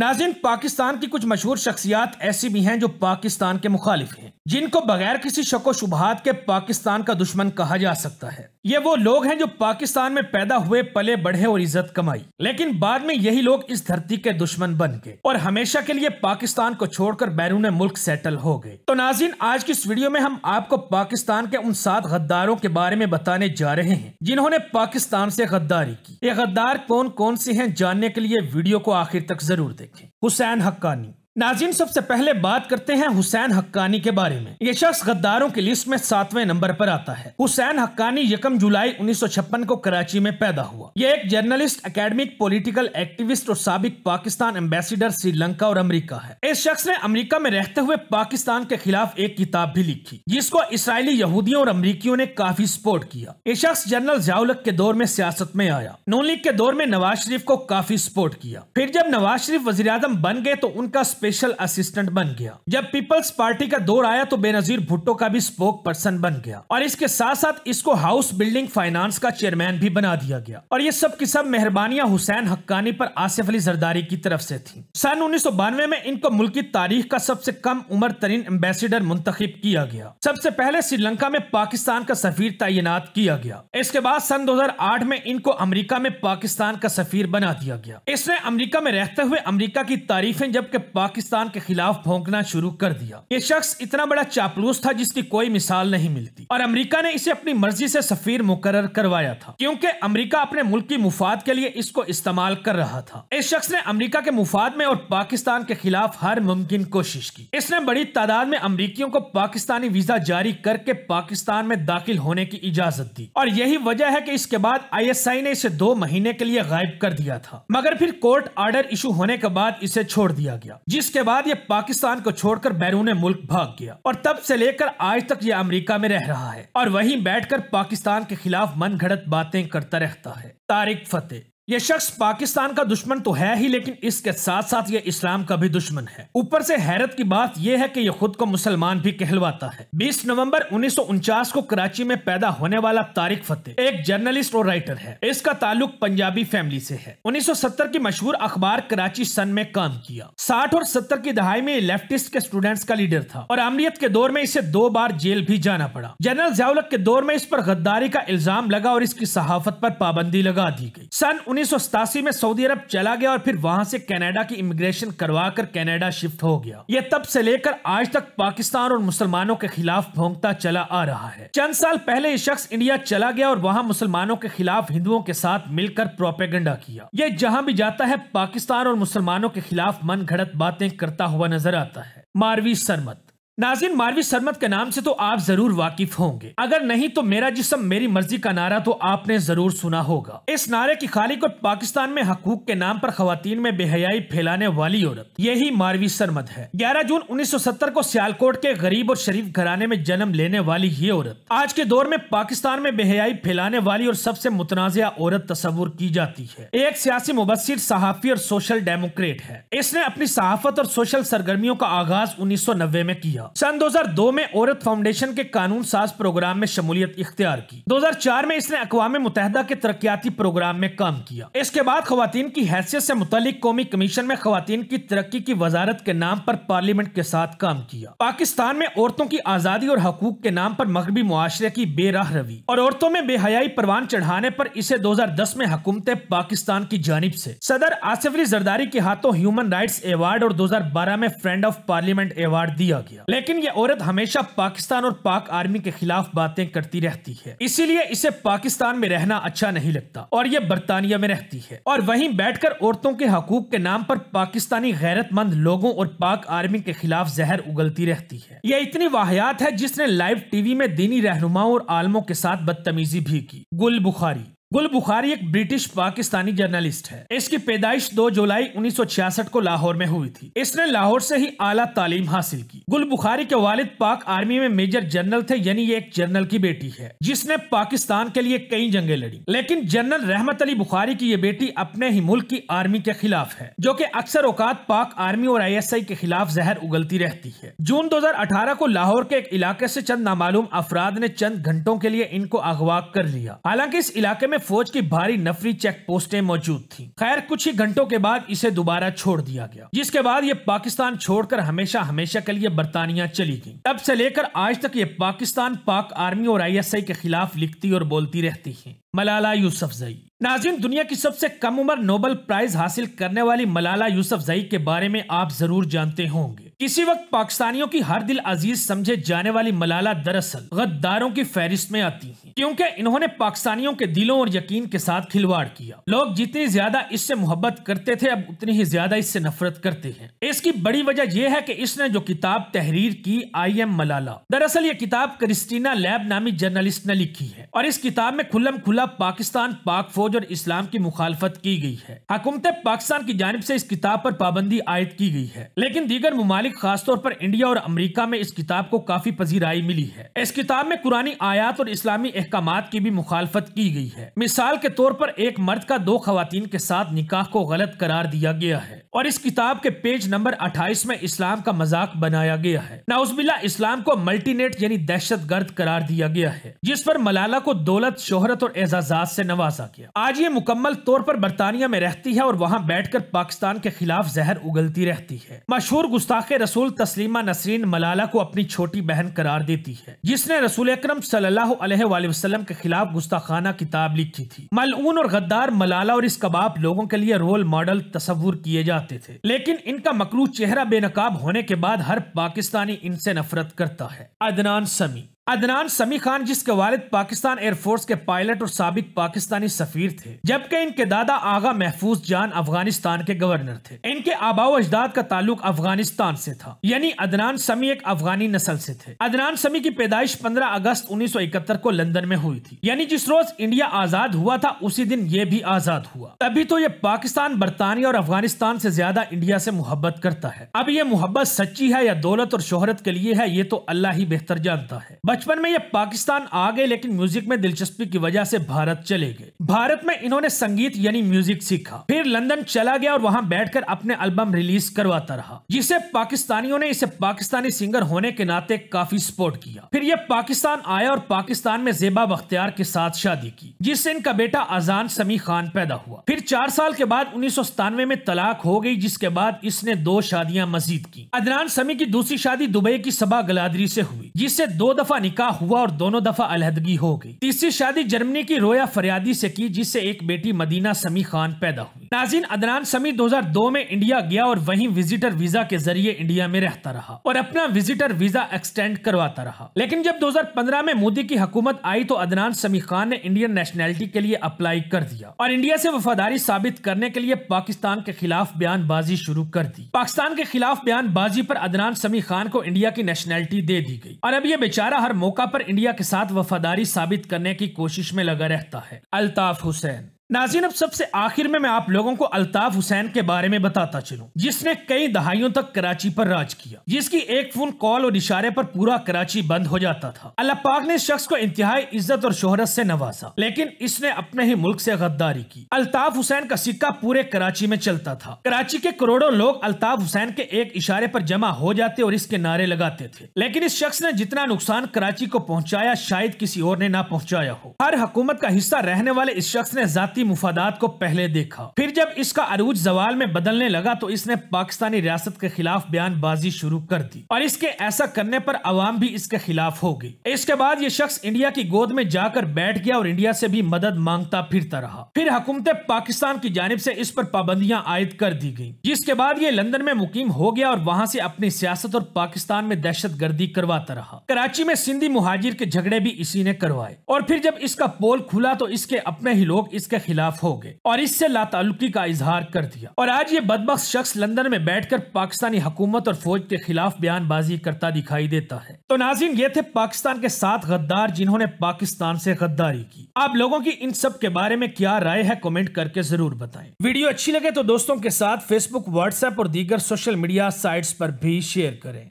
नाजिन पाकिस्तान की कुछ मशहूर शख्सियात ऐसी भी हैं जो पाकिस्तान के मुखालिफ हैं जिनको बगैर किसी शको शुभात के पाकिस्तान का दुश्मन कहा जा सकता है ये वो लोग हैं जो पाकिस्तान में पैदा हुए पले बढ़े और इज्जत कमाई लेकिन बाद में यही लोग इस धरती के दुश्मन बन गए और हमेशा के लिए पाकिस्तान को छोड़कर बैरून मुल्क सेटल हो गए तो नाजिन आज की इस वीडियो में हम आपको पाकिस्तान के उन सात गद्दारों के बारे में बताने जा रहे हैं जिन्होंने पाकिस्तान से गद्दारी की ये गद्दार कौन कौन से है जानने के लिए वीडियो को आखिर तक जरूर देखे हुसैन हक्कानी नाजिन सबसे पहले बात करते हैं हुसैन हक्कानी के बारे में ये शख्स गद्दारों की लिस्ट में सातवें नंबर पर आता है हुसैन हक्कानी यकम जुलाई उन्नीस को कराची में पैदा हुआ ये एक जर्नलिस्ट एकेडमिक पॉलिटिकल एक्टिविस्ट और सबक पाकिस्तान एम्बेसिडर श्रीलंका और अमरीका है इस शख्स ने अमरीका में रहते हुए पाकिस्तान के खिलाफ एक किताब भी लिखी जिसको इसराइली यहूदियों और अमरीकियों ने काफी सपोर्ट किया ये शख्स जनरल जाउलक के दौर में सियासत में आया नून लीग के दौर में नवाज शरीफ को काफी सपोर्ट किया फिर जब नवाज शरीफ वजी बन गए तो उनका स्पेशल असिस्टेंट बन गया जब पीपल्स पार्टी का दौर आया तो बेनजीर भुट्टो का भी स्पोक पर्सन बन गया और इसके साथ साथ इसको हाउस बिल्डिंग फाइनेंस का चेयरमैन भी बना दिया गया और ये सब की सब मेहरबानियां हुसैन हक्कानी पर आसिफ अली जरदारी की तरफ से थी सन उन्नीस में इनको मुल्की तारीख का सबसे कम उम्र तरीन एम्बेसिडर मुंतब किया गया सबसे पहले श्रीलंका में पाकिस्तान का सफीर तैनात किया गया इसके बाद सन दो में इनको अमरीका में पाकिस्तान का सफीर बना दिया गया इसने अमरीका में रहते हुए अमरीका की तारीफें जबकि पाकिस्तान पाकिस्तान के खिलाफ भोंकना शुरू कर दिया ये शख्स इतना बड़ा चापलूस था जिसकी कोई मिसाल नहीं मिलती और अमरीका ने इसे अपनी मर्जी से सफीर मुकर करवाया था क्योंकि अमरीका अपने मुल्क की मुफाद के लिए इसको इस्तेमाल कर रहा था इस शख्स ने अमरीका के मुफाद में और पाकिस्तान के खिलाफ हर मुमकिन कोशिश की इसने बड़ी तादाद में अमरीकियों को पाकिस्तानी वीजा जारी करके पाकिस्तान में दाखिल होने की इजाजत दी और यही वजह है की इसके बाद आई ने इसे दो महीने के लिए गायब कर दिया था मगर फिर कोर्ट आर्डर इशू होने के बाद इसे छोड़ दिया गया जिस जिसके बाद ये पाकिस्तान को छोड़कर बैरून मुल्क भाग गया और तब से लेकर आज तक ये अमेरिका में रह रहा है और वहीं बैठकर पाकिस्तान के खिलाफ मन घड़त बातें करता रहता है तारिक फतेह यह शख्स पाकिस्तान का दुश्मन तो है ही लेकिन इसके साथ साथ यह इस्लाम का भी दुश्मन है ऊपर से हैरत की बात यह है कि यह खुद को मुसलमान भी कहलवाता है 20 नवंबर उन्नीस को कराची में पैदा होने वाला तारिक फतेह एक जर्नलिस्ट और राइटर है इसका ताल्लुक पंजाबी फैमिली से है 1970 की मशहूर अखबार कराची सन में काम किया साठ और सत्तर की दहाई में लेफ्टिस्ट के स्टूडेंट्स का लीडर था और अमरीत के दौर में इसे दो बार जेल भी जाना पड़ा जनरल जयालक के दौर में इस पर गद्दारी का इल्जाम लगा और इसकी सहाफत आरोप पाबंदी लगा दी गयी सन উনিসো স্থাসি মে সৌদি আরব چلا گیا আর ফির ওয়াহাঁ সে কানাডা কি ইমিগ্রেশন করওয়া কর কানাডা শিফট হো গয়া ইয়ে তব সে লেকার আজ تک পাকিস্তান অর মুসলিমানো কে খিলাফ ভংতা چلا আ রাহা হ্যায় চন সাল পহলে ই শখস ইন্ডিয়া چلا গয়া আর ওয়াহাঁ মুসলিমানো কে খিলাফ হিন্দুও কে সাথ মিলকার প্রোপাগান্ডা কিয়া ইয়ে জহা ভি جاتا হ্যায় পাকিস্তান অর মুসলিমানো কে খিলাফ মন ঘড়ত বাতেন করতা হুয়া নজর আতা হ্যায় মারভি সরমত नाजिन मारवी सरमत के नाम से तो आप जरूर वाकिफ होंगे अगर नहीं तो मेरा जिसम मेरी मर्जी का नारा तो आपने जरूर सुना होगा इस नारे की खाली को पाकिस्तान में हकूक के नाम पर खातन में बेहयाई फैलाने वाली औरत यही मारवी सरमत है 11 जून 1970 को सियालकोट के गरीब और शरीफ घराने में जन्म लेने वाली ये औरत आज के दौर में पाकिस्तान में बेहयाई फैलाने वाली और सबसे मुतनाज़ औरत तस्वुर की जाती है एक सियासी मुबसर सहाफी और सोशल डेमोक्रेट है इसने अपनी सहाफत और सोशल सरगर्मियों का आगाज उन्नीस में किया किया सन 2002 में औरत फाउंडेशन के कानून साज प्रोग्राम में शमूलियत इख्तियार की 2004 में इसने अकवा मुतहदा के तरक्याती प्रोग्राम में काम किया इसके बाद खुवान की हैसियत से मुतलिक कौमी कमीशन में खुतिन की तरक्की की वजारत के नाम पर पार्लियामेंट के साथ काम किया पाकिस्तान में औरतों की आज़ादी और हकूक के नाम पर मगरबी मुआरे की बेराह रवी और औरतों में बेहयाई परवान चढ़ाने पर इसे 2010 में हुकूमत पाकिस्तान की जानब से सदर आसिफ अली जरदारी के हाथों ह्यूमन राइट्स अवार्ड और 2012 में फ्रेंड ऑफ पार्लियामेंट अवार्ड दिया गया लेकिन ये औरत हमेशा पाकिस्तान और पाक आर्मी के खिलाफ बातें करती रहती है इसीलिए इसे पाकिस्तान में रहना अच्छा नहीं लगता और ये बरतानिया में रहती है और वहीं बैठकर औरतों के हकूक के नाम पर पाकिस्तानी गैरतमंद लोगों और पाक आर्मी के खिलाफ जहर उगलती रहती है ये इतनी वाहियात है जिसने लाइव टीवी में दीनी रहनुमाओं और आलमों के साथ बदतमीजी भी की गुल बुखारी गुल बुखारी एक ब्रिटिश पाकिस्तानी जर्नलिस्ट है इसकी पैदाइश 2 जुलाई 1966 को लाहौर में हुई थी इसने लाहौर से ही आला तालीम हासिल की गुल बुखारी के वालिद पाक आर्मी में मेजर जनरल थे यानी ये एक जनरल की बेटी है जिसने पाकिस्तान के लिए कई जंगे लड़ी लेकिन जनरल रहमत अली बुखारी की ये बेटी अपने ही मुल्क की आर्मी के खिलाफ है जो की अक्सर औकात पाक आर्मी और आई के खिलाफ जहर उगलती रहती है जून दो को लाहौर के एक इलाके ऐसी चंद नामालूम अफराद ने चंद घंटों के लिए इनको अगवा कर लिया हालांकि इस इलाके में फौज की भारी नफरी चेक पोस्टें मौजूद थी खैर कुछ ही घंटों के बाद इसे दोबारा छोड़ दिया गया जिसके बाद ये पाकिस्तान छोड़कर हमेशा हमेशा के लिए बरतानिया चली गई तब से लेकर आज तक ये पाकिस्तान पाक आर्मी और आईएसआई के खिलाफ लिखती और बोलती रहती है मलाला जई नाजिन दुनिया की सबसे कम उम्र नोबल प्राइज हासिल करने वाली मलाला जई के बारे में आप जरूर जानते होंगे किसी वक्त पाकिस्तानियों की हर दिल अजीज समझे जाने वाली मलाला दरअसल गद्दारों की फहरिस्त में आती हैं क्योंकि इन्होंने पाकिस्तानियों के दिलों और यकीन के साथ खिलवाड़ किया लोग जितनी ज्यादा इससे मोहब्बत करते थे अब उतनी ही ज्यादा इससे नफरत करते हैं इसकी बड़ी वजह यह है कि इसने जो किताब तहरीर की आई एम मलाला दरअसल ये किताब क्रिस्टीना लैब नामी जर्नलिस्ट ने लिखी है और इस किताब में खुल्लम खुला खिलाफ पाकिस्तान पाक फौज और इस्लाम की मुखालफत की गई है हकूमत पाकिस्तान की जानब ऐसी इस किताब आरोप पाबंदी आयद की गई है लेकिन दीगर ममालिक खासतौर पर इंडिया और अमरीका में इस किताब को काफी पजीराई मिली है इस किताब में कुरानी आयात और इस्लामी अहकाम की भी मुखालफत की गई है मिसाल के तौर पर एक मर्द का दो खातन के साथ निकाह को गलत करार दिया गया है और इस किताब के पेज नंबर अट्ठाईस में इस्लाम का मजाक बनाया गया है नाउजबिल्ला इस्लाम को मल्टीनेट यानी दहशत गर्द करार दिया गया है जिस पर मलाला को दौलत शोहरत और एजाजात से नवाजा गया आज ये मुकम्मल तौर पर बरतानिया में रहती है और वहाँ बैठ कर पाकिस्तान के खिलाफ जहर उगलती रहती है मशहूर गुस्ताखे रसूल तस्लीमा नसरीन मलाला को अपनी छोटी बहन करार देती है जिसने रसूल अक्रम सल्लाम के खिलाफ गुस्ताखाना किताब लिखी थी मलून और गद्दार मलाला और इस कबाब लोगों के लिए रोल मॉडल तस्वूर किए जाते थे लेकिन इनका मकलू चेहरा बेनकाब होने के बाद हर पाकिस्तानी इनसे नफरत करता है अदनान समी अदनान समी खान जिसके वालिद पाकिस्तान एयरफोर्स के पायलट और सबक पाकिस्तानी सफीर थे जबकि इनके दादा आगा महफूज जान अफगानिस्तान के गवर्नर थे इनके आबाओ अजदाद का ताल्लुक अफगानिस्तान से था यानी अदनान समी एक अफगानी नस्ल से थे अदनान समी की पैदाइश 15 अगस्त 1971 को लंदन में हुई थी यानी जिस रोज इंडिया आजाद हुआ था उसी दिन ये भी आजाद हुआ तभी तो ये पाकिस्तान बरतानिया और अफगानिस्तान से ज्यादा इंडिया से मुहबत करता है अब ये मुहब्बत सच्ची है या दौलत और शोहरत के लिए है ये तो अल्लाह ही बेहतर जानता है बचपन में ये पाकिस्तान आ गए लेकिन म्यूजिक में दिलचस्पी की वजह से भारत चले गए भारत में इन्होंने संगीत यानी म्यूजिक सीखा फिर लंदन चला गया और वहाँ बैठ अपने एल्बम रिलीज करवाता रहा जिसे पाकिस्तानियों ने इसे पाकिस्तानी सिंगर होने के नाते काफी सपोर्ट किया फिर ये पाकिस्तान आया और पाकिस्तान में जेबा बख्तियार के साथ शादी की जिससे इनका बेटा अजान समी खान पैदा हुआ फिर चार साल के बाद उन्नीस में तलाक हो गई जिसके बाद इसने दो शादियां मजीद की अदनान समी की दूसरी शादी दुबई की सबा गलादरी से हुई जिससे दो दफा निकाह हुआ और दोनों दफा अलहदगी हो गई तीसरी शादी जर्मनी की रोया फरियादी से की जिससे एक बेटी मदीना समी खान पैदा हुई नाजिन अदनान समी 2002 में इंडिया गया और वहीं विजिटर वीजा के जरिए इंडिया में रहता रहा और अपना विजिटर वीजा एक्सटेंड करवाता रहा लेकिन जब 2015 में मोदी की हुकूमत आई तो अदनान समी खान ने इंडियन नेशनैलिटी के लिए अप्लाई कर दिया और इंडिया से वफादारी साबित करने के लिए पाकिस्तान के खिलाफ बयानबाजी शुरू कर दी पाकिस्तान के खिलाफ बयानबाजी आरोप अदनान समी खान को इंडिया की नेशनैलिटी दे दी गई और अब ये बेचारा हर मौका आरोप इंडिया के साथ वफादारी साबित करने की कोशिश में लगा रहता है अल्ताफ हुसैन नाजिन अब सबसे आखिर में मैं आप लोगों को अल्ताफ हुसैन के बारे में बताता चलूं जिसने कई दहाइयों तक कराची पर राज किया जिसकी एक फोन कॉल और इशारे पर पूरा कराची बंद हो जाता था अल्लाह पाक ने शख्स को इंतहाई इज्जत और शोहरत से नवाजा लेकिन इसने अपने ही मुल्क से गद्दारी की अल्ताफ हुसैन का सिक्का पूरे कराची में चलता था कराची के करोड़ों लोग अल्ताफ हुसैन के एक इशारे पर जमा हो जाते और इसके नारे लगाते थे लेकिन इस शख्स ने जितना नुकसान कराची को पहुँचाया शायद किसी और ने ना पहुँचाया हो हर हुकूमत का हिस्सा रहने वाले इस शख्स ने जाती की मुफादात को पहले देखा फिर जब इसका अरूज जवाल में बदलने लगा तो इसने पाकिस्तानी रियासत के खिलाफ बयानबाजी शुरू कर दी और इसके ऐसा करने पर अवाम भी इसके खिलाफ हो गई इसके बाद ये शख्स इंडिया की गोद में जाकर बैठ गया और इंडिया से भी मदद मांगता फिरता रहा फिर हुकूमत पाकिस्तान की जानब से इस पर पाबंदियां आयद कर दी गई जिसके बाद ये लंदन में मुकीम हो गया और वहाँ से अपनी सियासत और पाकिस्तान में दहशत गर्दी करवाता रहा कराची में सिंधी मुहाजिर के झगड़े भी इसी ने करवाए और फिर जब इसका पोल खुला तो इसके अपने ही लोग इसके खिलाफ हो गए और इससे लाताल्लुकी का इजहार कर दिया और आज ये बदबक शख्स लंदन में बैठकर पाकिस्तानी हुकूमत और फौज के खिलाफ बयानबाजी करता दिखाई देता है तो नाजिन ये थे पाकिस्तान के साथ गद्दार जिन्होंने पाकिस्तान से गद्दारी की आप लोगों की इन सब के बारे में क्या राय है कॉमेंट करके जरूर बताए वीडियो अच्छी लगे तो दोस्तों के साथ फेसबुक व्हाट्सएप और दीगर सोशल मीडिया साइट्स पर भी शेयर करें